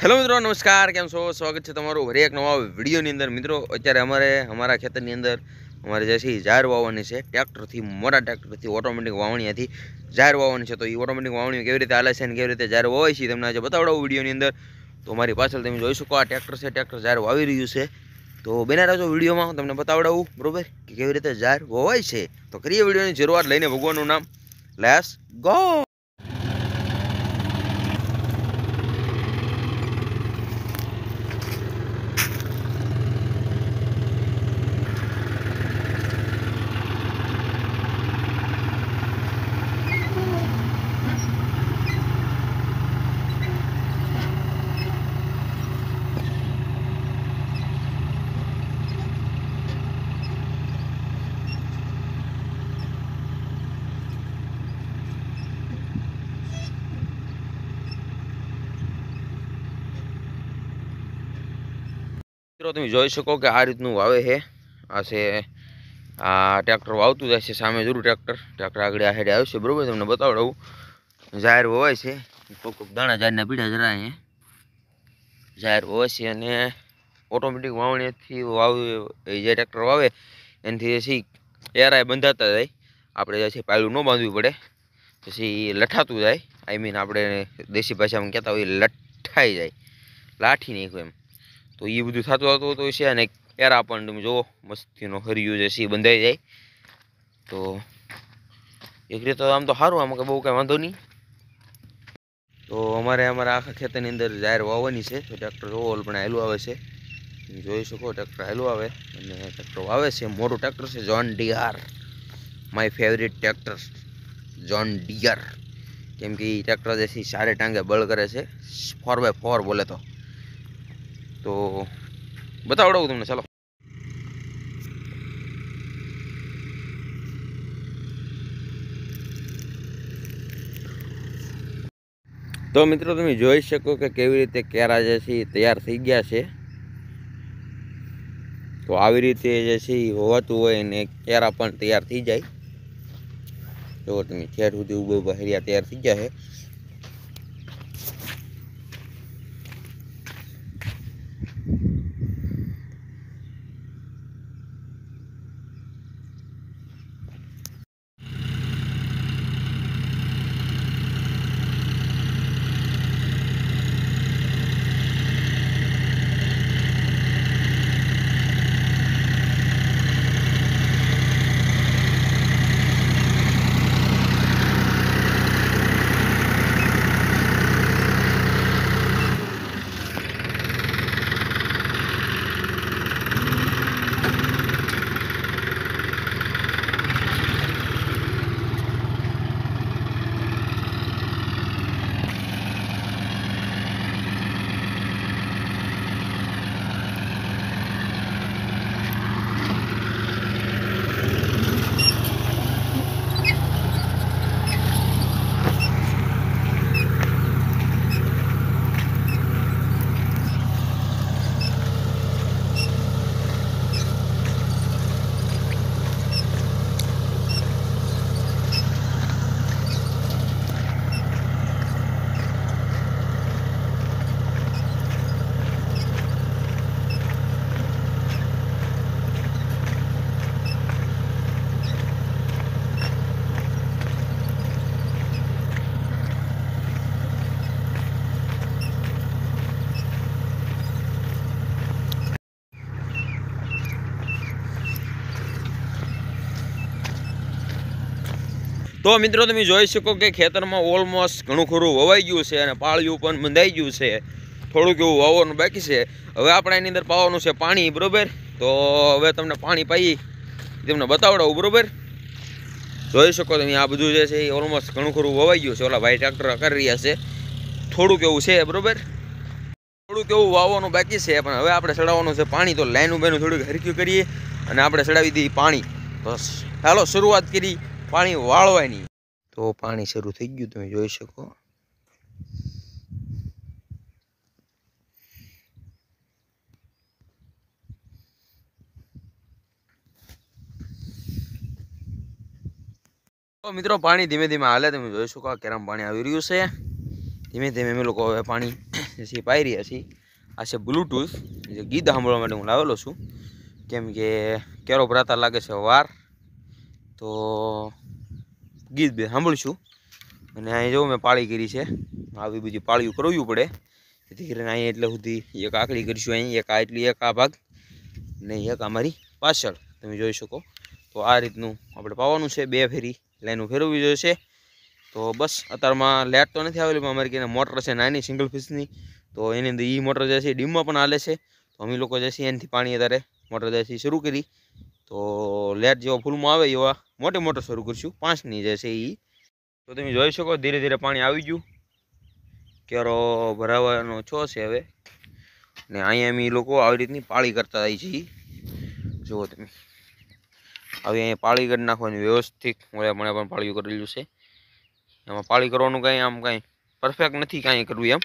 hello મિત્રો નમસ્કાર કેમ છો સ્વાગત છે તમારું એક નવા વિડીયોની અંદર મિત્રો અત્યારે અમારે અમારા ખેતરની અંદર અમારે જે છે એ જાહેર વાવવાની છે ટ્રેક્ટરથી મોટા ટ્રેક્ટરથી ઓટોમેટિક વાવણી હતી જાહેર વાવવાની છે તો એ ઓટોમેટિક વાવણી કેવી રીતે હાલે છે અને કેવી રીતે જાહેર વાવાય છે તમને આજે બતાવડાવું વિડીયોની અંદર તો મારી પાછળ તમે જોઈ શકો આ ટ્રેક્ટર છે ટ્રેક્ટર જાહેર વાવી રહ્યું છે તો બેના રાજો વિડીયોમાં તમને બતાવડાવું બરાબર કે કેવી રીતે જાહેર વવાય છે તો કરીએ વિડીયોની શરૂઆત લઈને ભગવાનનું નામ લેસ ગો મિત્રો તમે જોઈ શકો કે આ રીતનું વાવે છે આ છે આ ટ્રેક્ટર વાવતું જાય છે સામે જરૂર ટ્રેક્ટર ટ્રેક્ટર આગળ આ હેડે આવશે બરાબર તમને બતાવડાવું જાહેર વવાય છે કોક કોક દાણા જાહેરના પીડા જરા અહીંયા જાહેર વવાય છે અને ઓટોમેટિક વાવણીથી વાવે એ જે ટ્રેક્ટર વાવે એનાથી પછી એરાય બંધાતા જાય આપણે જે છે પાયલું ન બાંધવું પડે પછી લઠાતું જાય આઈ મીન આપણે દેશી ભાષામાં કહેતા હોય લઠાઈ જાય લાઠી નાખ્યું એમ તો એ બધું થતું આવતું તો છે અને એરા પણ તમે જુઓ મસ્તીનો હરિયું છે એ બંધાઈ જાય તો એક રીતે આમ તો સારું આમ કે બહુ કાંઈ વાંધો નહીં તો અમારે અમારા આખા ખેતરની અંદર જાહેર વાવવાની છે તો ટ્રેક્ટર ઓલ પણ હેલું આવે છે તમે જોઈ શકો ટ્રેક્ટર હેલું આવે અને ટ્રેક્ટર આવે છે મોટું ટ્રેક્ટર છે John Deere my favourite tractor John Deere કેમ કે એ ટ્રેક્ટર જે છે ચારે ટાંગે બળ કરે છે ફોર બાય ફોર બોલે તો તો બતાવડાવું તમને ચાલો તો મિત્રો તમે જોઈ શકો કે કેવી રીતે કેરા જે છે તૈયાર થઈ ગયા છે તો આવી રીતે જે છે એ હોવાતું હોય અને કેરા પણ તૈયાર થઈ જાય જો તમે ખેર સુધી ઉભો બહેરિયા તૈયાર થઈ ગયા છે તો મિત્રો તમે જોઈ શકો કે ખેતરમાં ઓલમોસ્ટ ઘણું ખરું વવાઈ ગયું છે અને પાળિયું પણ બંધાઈ ગયું છે થોડુંક એવું વાવવાનું બાકી છે હવે આપણે એની અંદર પાવાનું છે પાણી બરાબર તો હવે તમને પાણી પાઈ તમને બતાવડાવું બરાબર જોઈ શકો તમે આ બધું જે છે એ ઓલમોસ્ટ ઘણું ખરું વવાઈ ગયું છે ઓલા ભાઈ ટ્રેક્ટર કરી રહ્યા છે થોડુંક એવું છે બરાબર થોડુંક એવું વાવવાનું બાકી છે પણ હવે આપણે ચડાવવાનું છે પાણી તો લાઈનું બેનું થોડુંક હરક્યું કરીએ અને આપણે ચડાવી દઈએ પાણી બસ ચાલો શરૂઆત કરી પાણી વાળવાની તો પાણી શરૂ થઈ ગયું તમે જોઈ શકો તો મિત્રો પાણી ધીમે ધીમે હાલે તમે જોઈ શકો કેરમ પાણી આવી રહ્યું છે ધીમે ધીમે અમે લોકો હવે પાણી પાઈ રહ્યા છીએ આ છે બ્લૂટૂથ જે ગીત સાંભળવા માટે હું લાવેલો છું કેમ કે કેરો ભરાતા લાગે છે વાર તો ગીત બે સાંભળશું અને અહીંયા જો મેં પાળી કરી છે આવી બધી પાળીઓ કરવું પડે જેથી કરીને અહીંયા એટલે સુધી એક આકડી કરીશું અહીં એક આ એટલી એક આ ભાગ ને એક અમારી પાછળ તમે જોઈ શકો તો આ રીતનું આપણે પાવાનું છે બે ફેરી લાઈનું ફેરવવી જોઈશે તો બસ અત્યારમાં લેટ તો નથી આવેલી અમારી કે મોટર છે નાની સિંગલ ફીસની તો એની અંદર એ મોટર જે છે ડીમમાં પણ હાલે છે તો અમે લોકો જે છે એનાથી પાણી અત્યારે મોટર જે છે શરૂ કરી તો લેટ જેવા ફૂલમાં આવે એવા મોટે મોટો શરૂ કરીશું પાંચની જે છે એ તો તમે જોઈ શકો ધીરે ધીરે પાણી આવી ગયું ક્યારો ભરાવાનો છો છે હવે ને અહીંયા અમે લોકો આવી રીતની પાળી કરતા થાય છે જુઓ તમે આવી અહીંયા પાળી કરી નાખવાની વ્યવસ્થિત મને પણ પાળીયું કરેલું છે એમાં પાળી કરવાનું કંઈ આમ કાંઈ પરફેક્ટ નથી કાંઈ કરવું એમ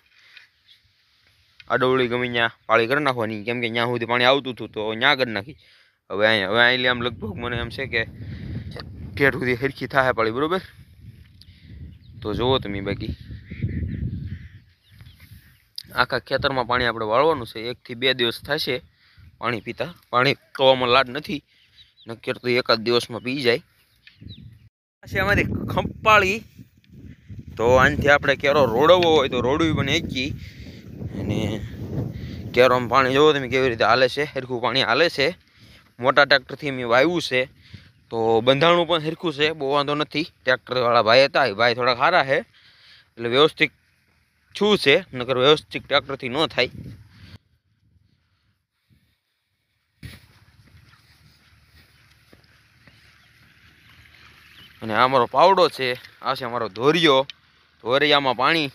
આડવળી ગમે ત્યાં પાળી કરી નાખવાની કેમ કે ત્યાં સુધી પાણી આવતું હતું તો ત્યાં કરી નાખી હવે અહીંયા હવે અહીં આમ લગભગ મને એમ છે કે ઠેઠ સુધી હરખી થાય પાડી બરાબર તો જુઓ તમે બાકી આખા ખેતરમાં પાણી આપણે વાળવાનું છે એકથી બે દિવસ થશે પાણી પીતા પાણી પીવામાં લાડ નથી નક્કર તો એકાદ દિવસમાં પી જાય છે અમારી ખંપાળી તો આનાથી આપણે કેરો રોડવો હોય તો રોડવી પણ એકી અને કેરોમાં પાણી જોવો તમે કેવી રીતે હાલે છે હરખું પાણી હાલે છે મોટા ટ્રેક્ટરથી મેં વાવ્યું છે તો બંધાણું પણ સરખું છે બહુ વાંધો નથી ટ્રેક્ટરવાળા ભાઈ હતા એ ભાઈ થોડા સારા છે એટલે વ્યવસ્થિત છું છે નકર વ્યવસ્થિત ટ્રેક્ટરથી ન થાય અને આ મારો પાવડો છે આ છે અમારો ધોરિયો ધોરિયામાં પાણી